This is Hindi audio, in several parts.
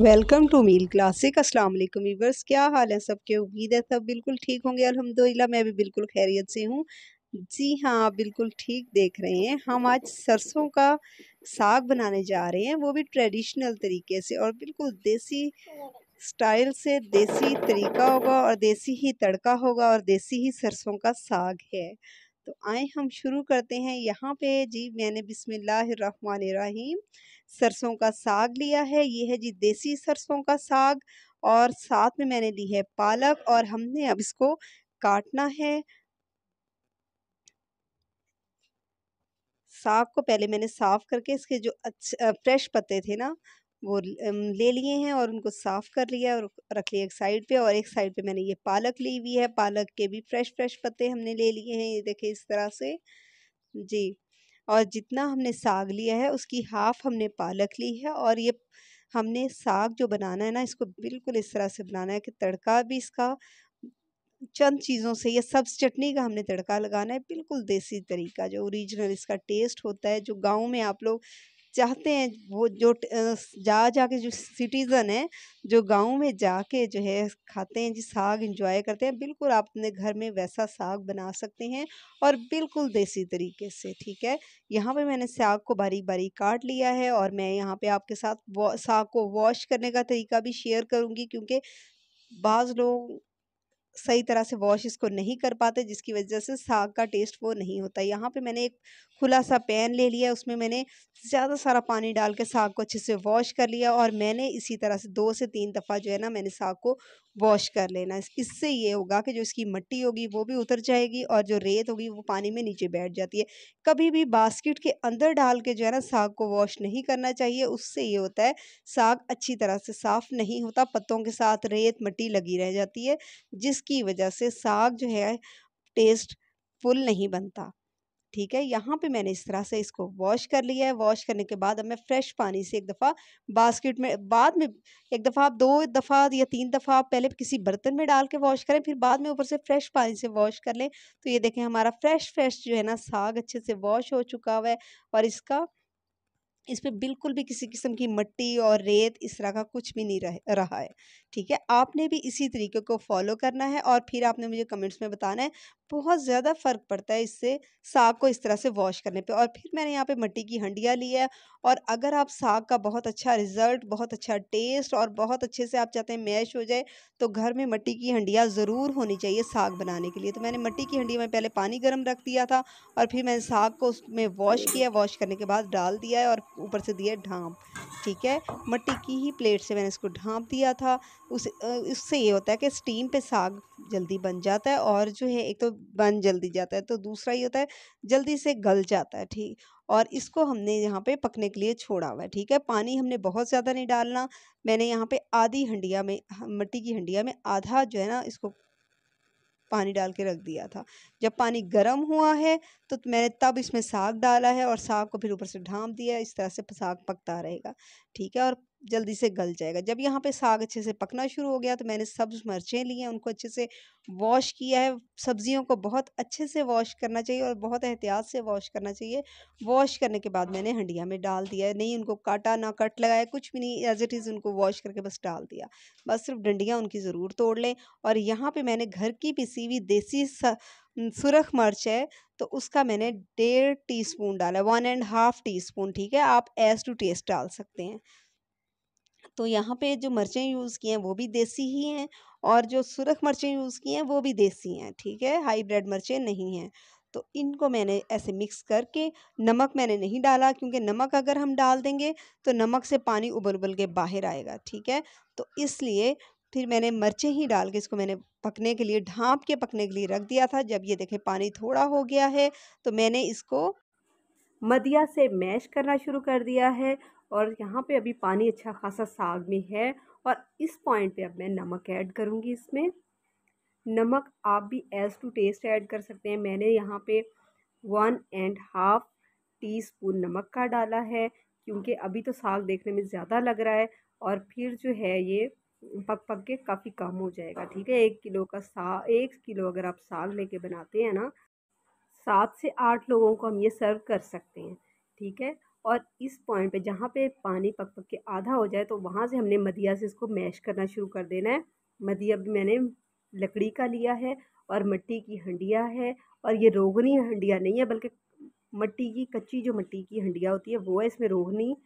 वेलकम टू मील क्लासिक अस्सलाम वालेकुम वीवर्स क्या हाल है सबके उम्मीद है सब बिल्कुल ठीक होंगे अल्हम्दुलिल्लाह मैं भी बिल्कुल खैरियत से हूँ जी हाँ आप बिल्कुल ठीक देख रहे हैं हम आज सरसों का साग बनाने जा रहे हैं वो भी ट्रेडिशनल तरीके से और बिल्कुल देसी स्टाइल से देसी तरीका होगा और देसी ही तड़का होगा और देसी ही सरसों का साग है तो आए हम शुरू करते हैं यहाँ पे जी मैंने बिसमीम सरसों का साग लिया है ये है जी देसी सरसों का साग और साथ में मैंने ली है पालक और हमने अब इसको काटना है साग को पहले मैंने साफ़ करके इसके जो अच्छे फ्रेश पत्ते थे ना वो ले लिए हैं और उनको साफ़ कर लिया और रख लिया एक साइड पे और एक साइड पे मैंने ये पालक ली हुई है पालक के भी फ्रेश फ्रेश पत्ते हमने ले लिए हैं ये देखे इस तरह से जी और जितना हमने साग लिया है उसकी हाफ़ हमने पालक ली है और ये हमने साग जो बनाना है ना इसको बिल्कुल इस तरह से बनाना है कि तड़का भी इसका चंद चीज़ों से या सब्ज़ चटनी का हमने तड़का लगाना है बिल्कुल देसी तरीका जो ओरिजिनल इसका टेस्ट होता है जो गांव में आप लोग चाहते हैं वो जो जा जा के जो सिटीज़न है जो गांव में जा के जो है खाते हैं जी साग इंजॉय करते हैं बिल्कुल आप अपने घर में वैसा साग बना सकते हैं और बिल्कुल देसी तरीके से ठीक है यहाँ पे मैंने साग को बारीक बारीक काट लिया है और मैं यहाँ पे आपके साथ साग को वॉश करने का तरीका भी शेयर करूँगी क्योंकि बाज़ लोग सही तरह से वॉश इसको नहीं कर पाते जिसकी वजह से साग का टेस्ट वो नहीं होता यहाँ पे मैंने एक खुला सा पैन ले लिया उसमें मैंने ज़्यादा सारा पानी डाल के साग को अच्छे से वॉश कर लिया और मैंने इसी तरह से दो से तीन दफ़ा जो है ना मैंने साग को वॉश कर लेना इससे ये होगा कि जो इसकी मट्टी होगी वो भी उतर जाएगी और जो रेत होगी वो पानी में नीचे बैठ जाती है कभी भी बास्केट के अंदर डाल के जो है ना साग को वॉश नहीं करना चाहिए उससे ये होता है साग अच्छी तरह से साफ़ नहीं होता पत्तों के साथ रेत मट्टी लगी रह जाती है जिसकी वजह से साग जो है टेस्ट फुल नहीं बनता ठीक है यहाँ पे मैंने इस तरह से इसको वॉश कर लिया है वॉश करने के बाद अब मैं फ्रेश पानी से एक दफ़ा बास्केट में बाद में एक दफ़ा आप दो दफ़ा या तीन दफ़ा आप पहले किसी बर्तन में डाल के वॉश करें फिर बाद में ऊपर से फ्रेश पानी से वॉश कर लें तो ये देखें हमारा फ्रेश फ्रेश जो है ना साग अच्छे से वॉश हो चुका हुआ है और इसका इस पर बिल्कुल भी किसी किस्म की मट्टी और रेत इस तरह का कुछ भी नहीं रह, रहा है ठीक है आपने भी इसी तरीके को फॉलो करना है और फिर आपने मुझे कमेंट्स में बताना है बहुत ज़्यादा फ़र्क पड़ता है इससे साग को इस तरह से वॉश करने पे और फिर मैंने यहाँ पे मट्टी की हंडिया ली है और अगर आप साग का बहुत अच्छा रिज़ल्ट बहुत अच्छा टेस्ट और बहुत अच्छे से आप चाहते हैं मैश हो जाए तो घर में मट्टी की हंडिया ज़रूर होनी चाहिए साग बनाने के लिए तो मैंने मट्टी की हंडिया में पहले पानी गर्म रख दिया था और फिर मैंने साग को उसमें वॉश किया वॉश करने के बाद डाल दिया है और ऊपर से दिया ढांप ठीक है मट्टी की ही प्लेट से मैंने इसको ढांप दिया था उस उससे ये होता है कि स्टीम पे साग जल्दी बन जाता है और जो है एक तो बन जल्दी जाता है तो दूसरा ये होता है जल्दी से गल जाता है ठीक और इसको हमने यहाँ पे पकने के लिए छोड़ा हुआ है ठीक है पानी हमने बहुत ज़्यादा नहीं डालना मैंने यहाँ पे आधी हंडिया में मिट्टी की हंडिया में आधा जो है ना इसको पानी डाल के रख दिया था जब पानी गर्म हुआ है तो मैंने तब इसमें साग डाला है और साग को फिर ऊपर से ढाँप दिया इस तरह से साग पकता रहेगा ठीक है और जल्दी से गल जाएगा जब यहाँ पे साग अच्छे से पकना शुरू हो गया तो मैंने सब्ज मर्चें ली हैं उनको अच्छे से वॉश किया है सब्जियों को बहुत अच्छे से वॉश करना चाहिए और बहुत एहतियात से वॉश करना चाहिए वॉश करने के बाद मैंने हंडिया में डाल दिया है नहीं उनको काटा ना कट लगाया कुछ भी नहीं एज इट इज़ उनको वॉश करके बस डाल दिया बस सिर्फ डंडियाँ उनकी ज़रूर तोड़ लें और यहाँ पर मैंने घर की पिसी हुई देसी सुरख मर्च है तो उसका मैंने डेढ़ टी डाला one and half tea spoon ठीक है आप एज टू टेस्ट डाल सकते हैं तो यहाँ पे जो मिर्चें यूज़ की हैं वो भी देसी ही हैं और जो सुरख मिर्चें यूज़ की हैं वो भी देसी हैं ठीक है हाईब्रेड मिर्चें नहीं हैं तो इनको मैंने ऐसे मिक्स करके नमक मैंने नहीं डाला क्योंकि नमक अगर हम डाल देंगे तो नमक से पानी उबल उबल के बाहर आएगा ठीक है तो इसलिए फिर मैंने मिर्चें ही डाल के इसको मैंने पकने के लिए ढाँप के पकने के लिए रख दिया था जब ये देखें पानी थोड़ा हो गया है तो मैंने इसको मदिया से मैश करना शुरू कर दिया है और यहाँ पे अभी पानी अच्छा खासा साग में है और इस पॉइंट पे अब मैं नमक ऐड करूँगी इसमें नमक आप भी एज़ टू टेस्ट ऐड कर सकते हैं मैंने यहाँ पे one and half tea spoon नमक का डाला है क्योंकि अभी तो साग देखने में ज़्यादा लग रहा है और फिर जो है ये पक पक के काफ़ी कम हो जाएगा ठीक है एक किलो का सा एक किलो अगर आप साग लेके बनाते हैं ना सात से आठ लोगों को हम ये सर्व कर सकते हैं ठीक है और इस पॉइंट पे जहाँ पे पानी पक पक के आधा हो जाए तो वहाँ से हमने मदिया से इसको मैश करना शुरू कर देना है मदिया भी मैंने लकड़ी का लिया है और मिट्टी की हंडिया है और ये रोगनी हंडिया नहीं है बल्कि मिट्टी की कच्ची जो मिट्टी की हंडिया होती है वो है इसमें रोगनी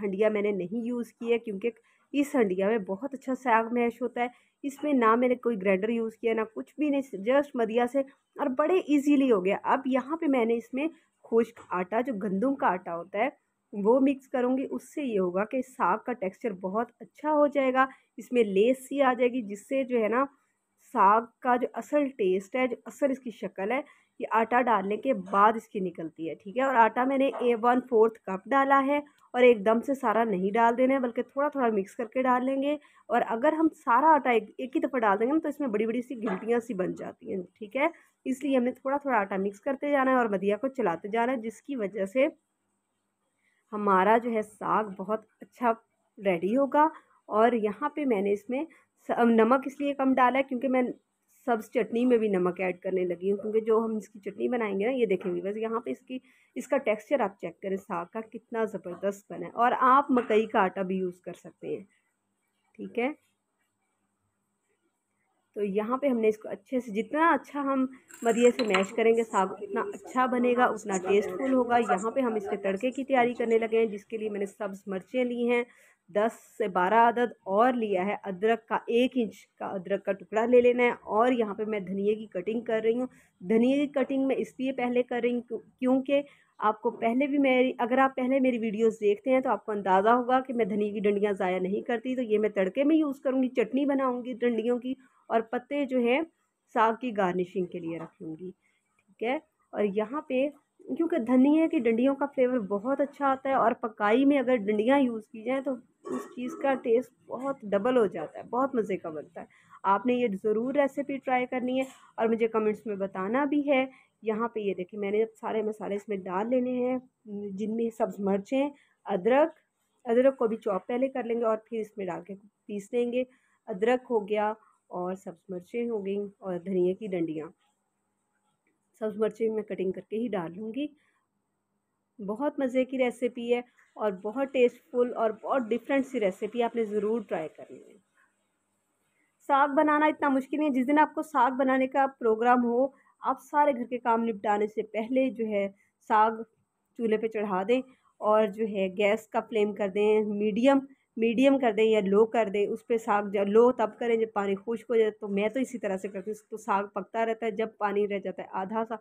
हंडिया मैंने नहीं यूज़ की है क्योंकि इस हंडिया में बहुत अच्छा साग मैश होता है इसमें ना मैंने कोई ग्राइंडर यूज़ किया ना कुछ भी नहीं जस्ट मदिया से और बड़े इजीली हो गया अब यहाँ पे मैंने इसमें खुश्क आटा जो गंदम का आटा होता है वो मिक्स करूँगी उससे ये होगा कि साग का टेक्सचर बहुत अच्छा हो जाएगा इसमें लेस सी आ जाएगी जिससे जो है ना साग का जो असल टेस्ट है जो असल इसकी शक्ल है ये आटा डालने के बाद इसकी निकलती है ठीक है और आटा मैंने ए वन फोर्थ कप डाला है और एकदम से सारा नहीं डाल देना है बल्कि थोड़ा थोड़ा मिक्स करके डाल लेंगे और अगर हम सारा आटा एक एक ही दफ़ा डाल देंगे ना तो इसमें बड़ी बड़ी सी गिल्टियाँ सी बन जाती हैं ठीक है इसलिए हमने थोड़ा थोड़ा आटा मिक्स करते जाना है और मदिया को चलाते जाना है जिसकी वजह से हमारा जो है साग बहुत अच्छा रेडी होगा और यहाँ पे मैंने इसमें नमक इसलिए कम डाला है क्योंकि मैं सब चटनी में भी नमक ऐड करने लगी हूँ क्योंकि जो हम इसकी चटनी बनाएंगे ना ये देखेंगे बस यहाँ पे इसकी इसका टेक्सचर आप चेक करें साग का कितना ज़बरदस्त बना है और आप मकई का आटा भी यूज़ कर सकते हैं ठीक है तो यहाँ पे हमने इसको अच्छे से जितना अच्छा हम मदिये से मैश करेंगे साग उतना अच्छा बनेगा उतना टेस्टफुल होगा यहाँ पे हम इसके तड़के की तैयारी करने लगे हैं जिसके लिए मैंने सब्ज़ मिर्चें ली हैं दस से बारह अदद और लिया है अदरक का एक इंच का अदरक का टुकड़ा ले लेना है और यहाँ पे मैं धनिए की कटिंग कर रही हूँ धनिए की कटिंग मैं इसलिए पहले कर रही हूँ क्योंकि आपको पहले भी मेरी अगर आप पहले मेरी वीडियोस देखते हैं तो आपको अंदाज़ा होगा कि मैं धनी की डंडियाँ ज़ाया नहीं करती तो ये मैं तड़के में यूज़ करूँगी चटनी बनाऊँगी डंडियों की और पत्ते जो हैं साग की गार्निशिंग के लिए रखूँगी ठीक है और यहाँ पे क्योंकि धनिया की डंडियों का फ्लेवर बहुत अच्छा आता है और पकाई में अगर डंडियाँ यूज़ की जाएँ तो उस चीज़ का टेस्ट बहुत डबल हो जाता है बहुत मज़े का बनता है आपने ये ज़रूर रेसिपी ट्राई करनी है और मुझे कमेंट्स में बताना भी है यहाँ पे ये देखिए मैंने अब सारे मसाले इसमें डाल लेने हैं जिनमें सब्ज़ मिर्चें अदरक अदरक को भी चॉप पहले कर लेंगे और फिर इसमें डाल के पीस लेंगे अदरक हो गया और सब्ज़ मिर्चें हो गई और धनिया की डंडियाँ सब्ज़ मिर्चें मैं कटिंग करके ही डाल लूँगी बहुत मज़े की रेसिपी है और बहुत टेस्टफुल और बहुत डिफरेंट सी रेसिपी आपने ज़रूर ट्राई करनी है साग बनाना इतना मुश्किल नहीं है जिस दिन आपको साग बनाने का प्रोग्राम हो आप सारे घर के काम निपटाने से पहले जो है साग चूल्हे पे चढ़ा दें और जो है गैस का फ्लेम कर दें मीडियम मीडियम कर दें या लो कर दें उस पर साग जब लो तब करें जब पानी खुश्क हो जाए तो मैं तो इसी तरह से करती हूँ तो साग पकता रहता है जब पानी रह जाता है आधा सा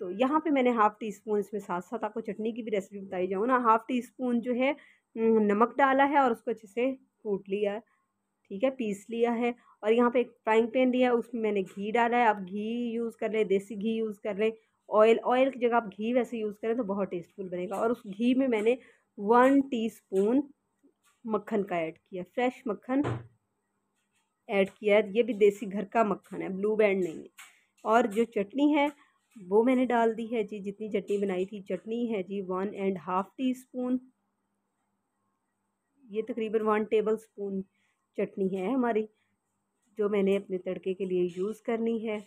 तो यहाँ पे मैंने हाफ़ टी स्पून इसमें साथ साथ आपको चटनी की भी रेसिपी बताई जाऊँ ना हाफ़ टी स्पून जो है हम्म, नमक डाला है और उसको अच्छे से कूट लिया ठीक है पीस लिया है और यहाँ पे एक फ्राइंग पैन लिया उसमें मैंने घी डाला है आप घी यूज़ कर लें देसी घी यूज़ कर लें ऑयल ऑयल की जगह आप घी वैसे यूज़ करें तो बहुत टेस्टफुल बनेगा और उस घी में मैंने वन टीस्पून मक्खन का ऐड किया फ्रेश मक्खन ऐड किया है ये भी देसी घर का मक्खन है ब्लू बैंड नहीं है और जो चटनी है वो मैंने डाल दी है जी जितनी चटनी बनाई थी चटनी है जी one and half tea spoon ये तकरीबन वन टेबल स्पून चटनी है हमारी जो मैंने अपने तड़के के लिए यूज़ करनी है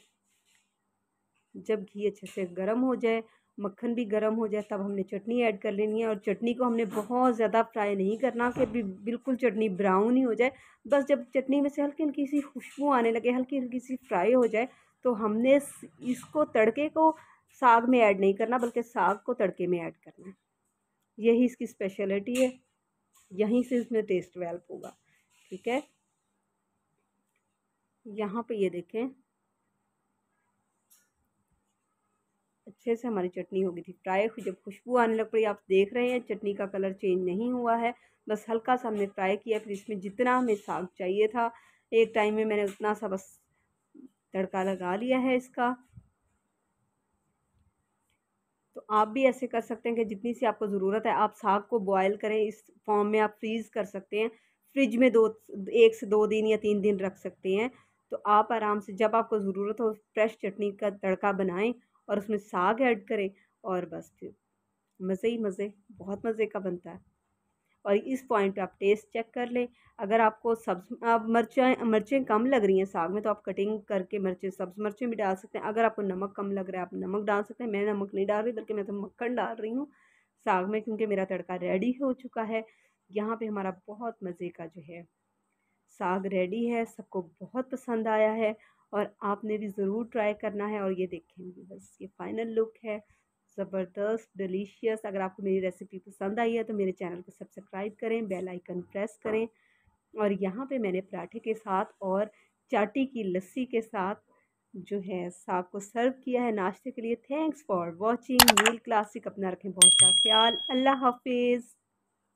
जब घी अच्छे से गर्म हो जाए मक्खन भी गर्म हो जाए तब हमने चटनी ऐड कर लेनी है और चटनी को हमने बहुत ज़्यादा फ्राई नहीं करना कि बिल्कुल चटनी ब्राउन ही हो जाए बस जब चटनी में से हल्की हल्की सी खुशबू आने लगे हल्की हल्की सी फ्राई हो जाए तो हमने इसको तड़के को साग में ऐड नहीं करना बल्कि साग को तड़के में ऐड करना है यही इसकी स्पेशलिटी है यहीं से इसमें टेस्ट वेल्प होगा ठीक है यहाँ पे ये देखें अच्छे से हमारी चटनी हो गई थी फ्राई जब खुशबू आने लग पड़ी आप देख रहे हैं चटनी का कलर चेंज नहीं हुआ है बस हल्का सा हमने फ्राई किया फिर इसमें जितना हमें साग चाहिए था एक टाइम में मैंने उतना सा बस तड़का लगा लिया है इसका तो आप भी ऐसे कर सकते हैं कि जितनी सी आपको ज़रूरत है आप साग को बॉयल करें इस फॉर्म में आप फ्रीज़ कर सकते हैं फ्रिज में दो एक से दो दिन या तीन दिन रख सकते हैं तो आप आराम से जब आपको ज़रूरत हो फ्रेश चटनी का तड़का बनाएं और उसमें साग ऐड करें और बस फिर मज़े ही मज़े बहुत मज़े का बनता है और इस पॉइंट पे आप टेस्ट चेक कर लें अगर आपको सब्ज आप मिर्चें मिर्चें कम लग रही हैं साग में तो आप कटिंग करके मिर्चें सब्ज मिर्चें भी डाल सकते हैं अगर आपको नमक कम लग रहा है आप नमक डाल सकते हैं मैं नमक नहीं डाल रही बल्कि मैं तो मक्खन डाल रही हूँ साग में क्योंकि मेरा तड़का रेडी हो चुका है यहाँ पे हमारा बहुत मज़े का जो है साग रेडी है सबको बहुत पसंद आया है और आपने भी ज़रूर ट्राई करना है और ये देखेंगे बस ये फाइनल लुक है ज़बरदस्त डिलीशियस अगर आपको मेरी रेसिपी पसंद आई है तो मेरे चैनल को सब्सक्राइब करें बेल आइकन प्रेस करें और यहाँ पे मैंने पराठे के साथ और चाटी की लस्सी के साथ जो है साग को सर्व किया है नाश्ते के लिए thanks for watching Meal Classic अपना रखें बहुत सा ख्याल अल्लाह हाफिज़